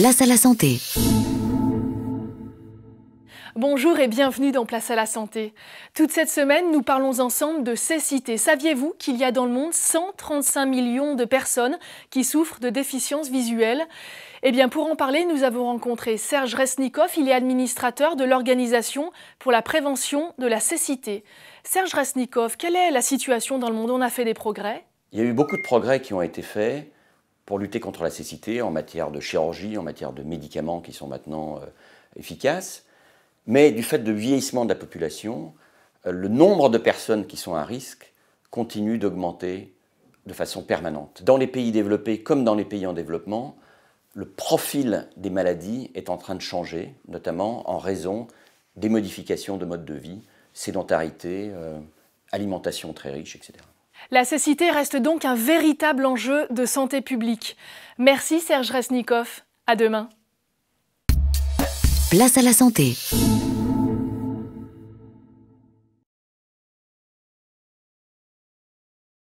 Place à la santé. Bonjour et bienvenue dans Place à la Santé. Toute cette semaine, nous parlons ensemble de cécité. Saviez-vous qu'il y a dans le monde 135 millions de personnes qui souffrent de déficience visuelle Eh bien, pour en parler, nous avons rencontré Serge Resnikov. Il est administrateur de l'Organisation pour la prévention de la cécité. Serge Resnikov, quelle est la situation dans le monde On a fait des progrès Il y a eu beaucoup de progrès qui ont été faits pour lutter contre la cécité en matière de chirurgie, en matière de médicaments qui sont maintenant euh, efficaces. Mais du fait de vieillissement de la population, euh, le nombre de personnes qui sont à risque continue d'augmenter de façon permanente. Dans les pays développés comme dans les pays en développement, le profil des maladies est en train de changer, notamment en raison des modifications de mode de vie, sédentarité, euh, alimentation très riche, etc. La cécité reste donc un véritable enjeu de santé publique. Merci Serge Resnikov. À demain. Place à la santé.